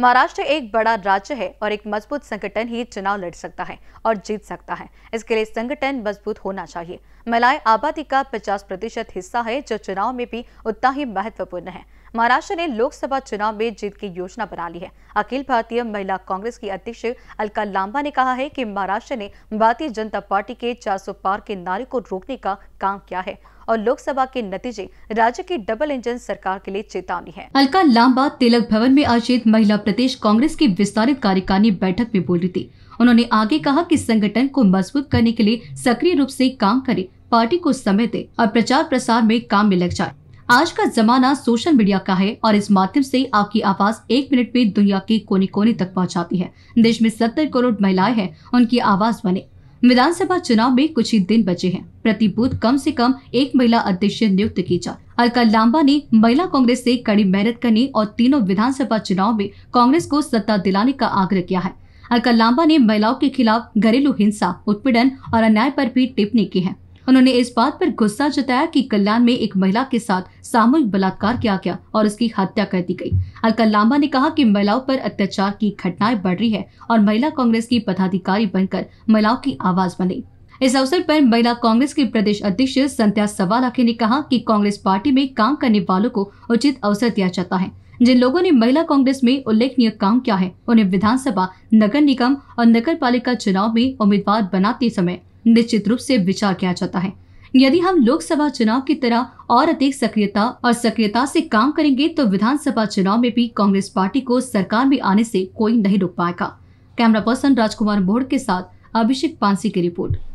महाराष्ट्र एक बड़ा राज्य है और एक मजबूत संगठन ही चुनाव लड़ सकता है और जीत सकता है इसके लिए संगठन मजबूत होना चाहिए महिलाएं आबादी का 50 प्रतिशत हिस्सा है जो चुनाव में भी उतना ही महत्वपूर्ण है महाराष्ट्र ने लोकसभा चुनाव में जीत की योजना बना ली है अखिल भारतीय महिला कांग्रेस की अध्यक्ष अलका लांबा ने कहा है कि महाराष्ट्र ने भारतीय जनता पार्टी के 400 पार के नारे को रोकने का काम किया है और लोकसभा के नतीजे राज्य की डबल इंजन सरकार के लिए चेतावनी है अलका लांबा तिलक भवन में आयोजित महिला प्रदेश कांग्रेस की विस्तारित कार्यकारिणी बैठक में बोल रही थी उन्होंने आगे कहा कि संगठन को मजबूत करने के लिए सक्रिय रूप से काम करे पार्टी को समय दे और प्रचार प्रसार में काम में लग जाए आज का जमाना सोशल मीडिया का है और इस माध्यम से आपकी आवाज एक मिनट में दुनिया के कोने कोने तक पहुंचाती है देश में सत्तर करोड़ महिलाएं हैं उनकी आवाज बने विधानसभा चुनाव में कुछ ही दिन बचे हैं प्रति बूथ कम से कम एक महिला अध्यक्ष नियुक्त की जाए अलका लांबा ने महिला कांग्रेस से कड़ी मेहनत करने और तीनों विधानसभा चुनाव में कांग्रेस को सत्ता दिलाने का आग्रह किया है अलका लांबा ने महिलाओं के खिलाफ घरेलू हिंसा उत्पीड़न और अन्याय पर भी टिप्पणी की है उन्होंने इस बात पर गुस्सा जताया कि कल्याण में एक महिला के साथ सामूहिक बलात्कार किया गया और उसकी हत्या कर दी गई अलका लांबा ने कहा कि महिलाओं पर अत्याचार की घटनाएं बढ़ रही है और महिला कांग्रेस की पदाधिकारी बनकर महिलाओं की आवाज बनी इस अवसर पर महिला कांग्रेस के प्रदेश अध्यक्ष संत्या सवालाखे ने कहा कि कांग्रेस पार्टी में काम करने वालों को उचित अवसर दिया जाता है जिन लोगों ने महिला कांग्रेस में उल्लेखनीय काम किया है उन्हें विधानसभा नगर निगम और नगर पालिका चुनाव में उम्मीदवार बनाते समय निश्चित रूप से विचार किया जाता है यदि हम लोकसभा चुनाव की तरह और अधिक सक्रियता और सक्रियता से काम करेंगे तो विधानसभा चुनाव में भी कांग्रेस पार्टी को सरकार में आने से कोई नहीं रोक पाएगा कैमरा पर्सन राजकुमार बोर्ड के साथ अभिषेक पांसी की रिपोर्ट